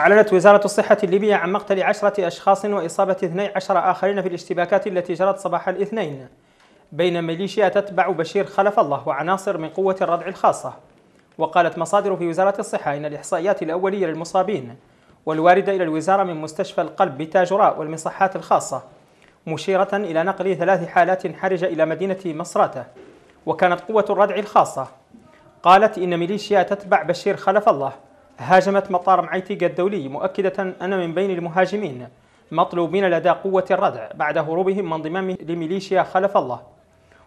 أعلنت وزارة الصحة الليبية عن مقتل عشرة أشخاص وإصابة 12 آخرين في الاشتباكات التي جرت صباح الاثنين بين ميليشيا تتبع بشير خلف الله وعناصر من قوة الردع الخاصة وقالت مصادر في وزارة الصحة إن الإحصائيات الأولية للمصابين والواردة إلى الوزارة من مستشفى القلب بتاجراء والمصحات الخاصة مشيرة إلى نقل ثلاث حالات حرجة إلى مدينة مصراتة وكانت قوة الردع الخاصة قالت إن ميليشيا تتبع بشير خلف الله هاجمت مطار معيتيقا الدولي مؤكدة أن من بين المهاجمين مطلوبين لدى قوة الردع بعد هروبهم من ضمام لميليشيا خلف الله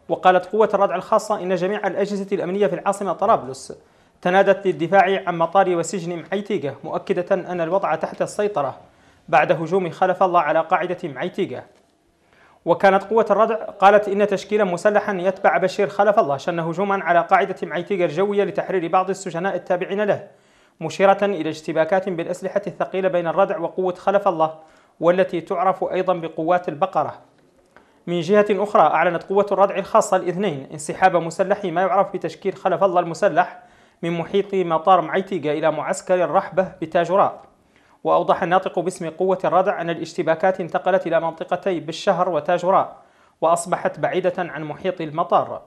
وقالت قوة الردع الخاصة إن جميع الأجهزة الأمنية في العاصمة طرابلس تنادت للدفاع عن مطار وسجن معيتيقا مؤكدة أن الوضع تحت السيطرة بعد هجوم خلف الله على قاعدة معيتيقا وكانت قوة الردع قالت إن تشكيلا مسلحا يتبع بشير خلف الله شن هجوما على قاعدة معيتيقا الجوية لتحرير بعض السجناء التابعين له مشيرة إلى اشتباكات بالأسلحة الثقيلة بين الردع وقوة خلف الله والتي تعرف أيضا بقوات البقرة من جهة أخرى أعلنت قوة الردع الخاصة الاثنين انسحاب مسلحي ما يعرف بتشكيل خلف الله المسلح من محيط مطار معيتيقة إلى معسكر الرحبة بتاجراء وأوضح الناطق باسم قوة الردع أن الاشتباكات انتقلت إلى منطقتي بالشهر وتاجراء وأصبحت بعيدة عن محيط المطار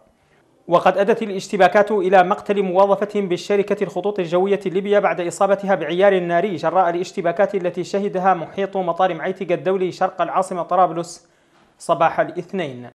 وقد أدت الاشتباكات إلى مقتل موظفة بالشركة الخطوط الجوية الليبية بعد إصابتها بعيار ناري جراء الاشتباكات التي شهدها محيط مطار معيتق الدولي شرق العاصمة طرابلس صباح الاثنين